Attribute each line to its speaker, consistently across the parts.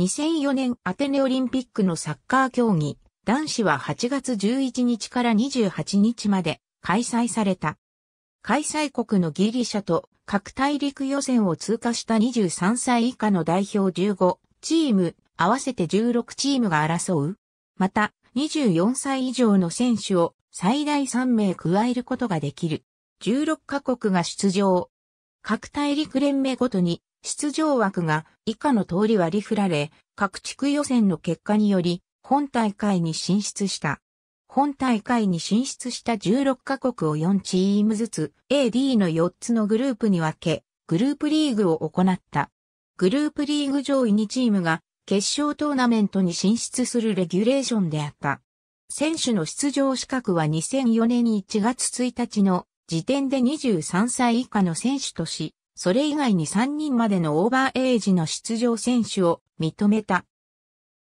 Speaker 1: 2004年アテネオリンピックのサッカー競技、男子は8月11日から28日まで開催された。開催国のギリシャと各大陸予選を通過した23歳以下の代表15チーム、合わせて16チームが争う。また、24歳以上の選手を最大3名加えることができる。16カ国が出場。各大陸連盟ごとに出場枠が以下の通り割り振られ、各地区予選の結果により、本大会に進出した。本大会に進出した16カ国を4チームずつ AD の4つのグループに分け、グループリーグを行った。グループリーグ上位2チームが決勝トーナメントに進出するレギュレーションであった。選手の出場資格は2004年1月1日の時点で23歳以下の選手とし、それ以外に3人までのオーバーエイジの出場選手を認めた。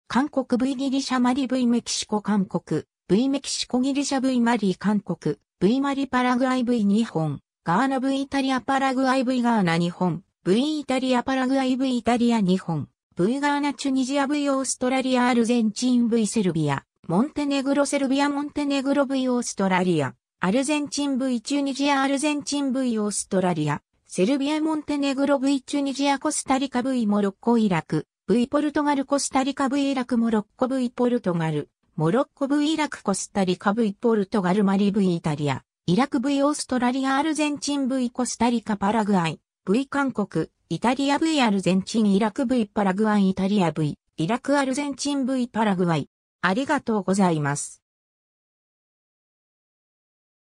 Speaker 1: 韓国 V ギリシャマリ V メキシコ韓国、V メキシコギリシャ V マリ韓国、V マリパラグアイ V 日本、ガーナ V イタリアパラグアイ V ガーナ日本、V イタリアパラグアイ V イタリア日本、V ガーナチュニジア V オーストラリアアルゼンチン V セルビア、モンテネグロセルビアモンテネグロ V オーストラリア、アルゼンチン V チュニジアアルゼンチン V オーストラリア、セルビア、モンテネグロ V チュニジア、コスタリカ V モロッコ、イラク、V ポルトガル、コスタリカ V イラク、モロッコ V ポルトガル、モロッコ V イラク、コスタリカ V ポルトガル、マリ V イタリア、イラク V オーストラリア、アルゼンチン V コスタリカ、パラグアイ、V 韓国、イタリア V アルゼンチン、イラク V パラグアイ、イタリア V、イラクアルゼンチン V パラグアイ。ありがとうございます。